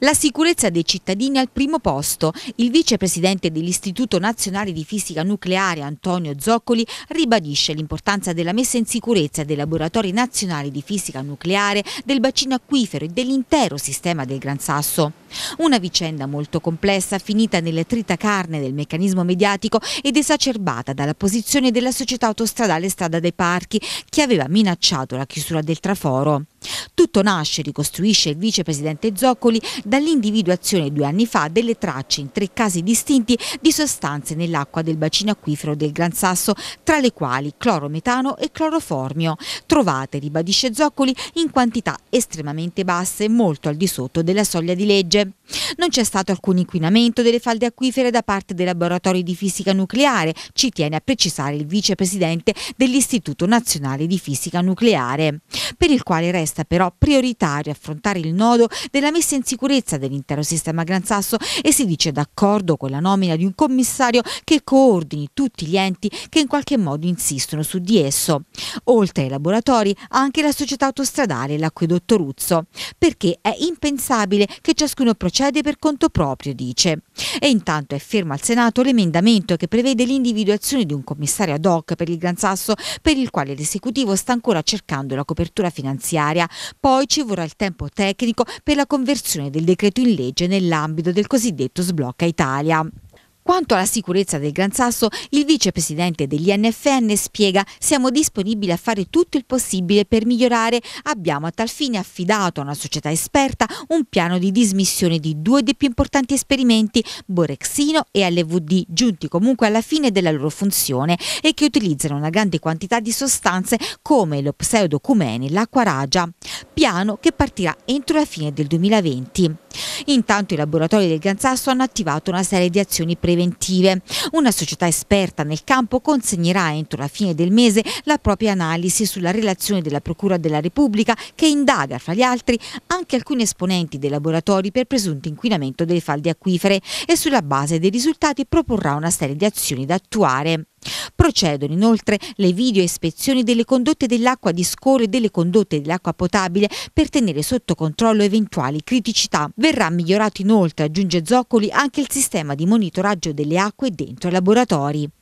La sicurezza dei cittadini al primo posto. Il vicepresidente dell'Istituto Nazionale di Fisica Nucleare Antonio Zoccoli ribadisce l'importanza della messa in sicurezza dei laboratori nazionali di fisica nucleare, del bacino acquifero e dell'intero sistema del Gran Sasso. Una vicenda molto complessa, finita nelle trita carne del meccanismo mediatico ed esacerbata dalla posizione della società autostradale Strada dei Parchi, che aveva minacciato la chiusura del traforo. Tutto nasce, ricostruisce il vicepresidente Zoccoli, dall'individuazione due anni fa delle tracce in tre casi distinti di sostanze nell'acqua del bacino acquifero del Gran Sasso, tra le quali clorometano e cloroformio, trovate, ribadisce Zoccoli, in quantità estremamente basse, molto al di sotto della soglia di legge. Non c'è stato alcun inquinamento delle falde acquifere da parte dei laboratori di fisica nucleare, ci tiene a precisare il vicepresidente dell'Istituto Nazionale di Fisica Nucleare, per il quale resta però prioritario affrontare il nodo della messa in sicurezza sicurezza dell'intero sistema Gran Sasso e si dice d'accordo con la nomina di un commissario che coordini tutti gli enti che in qualche modo insistono su di esso. Oltre ai laboratori, anche la società autostradale e l'acquedotto Ruzzo, perché è impensabile che ciascuno procede per conto proprio, dice. E intanto è fermo al Senato l'emendamento che prevede l'individuazione di un commissario ad hoc per il Gran Sasso, per il quale l'esecutivo sta ancora cercando la copertura finanziaria. Poi ci vorrà il tempo tecnico per la conversione del decreto in legge nell'ambito del cosiddetto Sblocca Italia. Quanto alla sicurezza del Gran Sasso, il vicepresidente dell'INFN spiega siamo disponibili a fare tutto il possibile per migliorare. Abbiamo a tal fine affidato a una società esperta un piano di dismissione di due dei più importanti esperimenti, Borexino e LVD, giunti comunque alla fine della loro funzione e che utilizzano una grande quantità di sostanze come lo pseudocumene, l'acqua ragia, piano che partirà entro la fine del 2020. Intanto i laboratori del Gran Sasso hanno attivato una serie di azioni preventive preventive. Una società esperta nel campo consegnerà entro la fine del mese la propria analisi sulla relazione della Procura della Repubblica che indaga, fra gli altri, anche alcuni esponenti dei laboratori per presunto inquinamento delle falde acquifere e sulla base dei risultati proporrà una serie di azioni da attuare. Procedono inoltre le video ispezioni delle condotte dell'acqua di scolo e delle condotte dell'acqua potabile per tenere sotto controllo eventuali criticità. Verrà migliorato inoltre, aggiunge Zoccoli, anche il sistema di monitoraggio delle acque dentro i laboratori.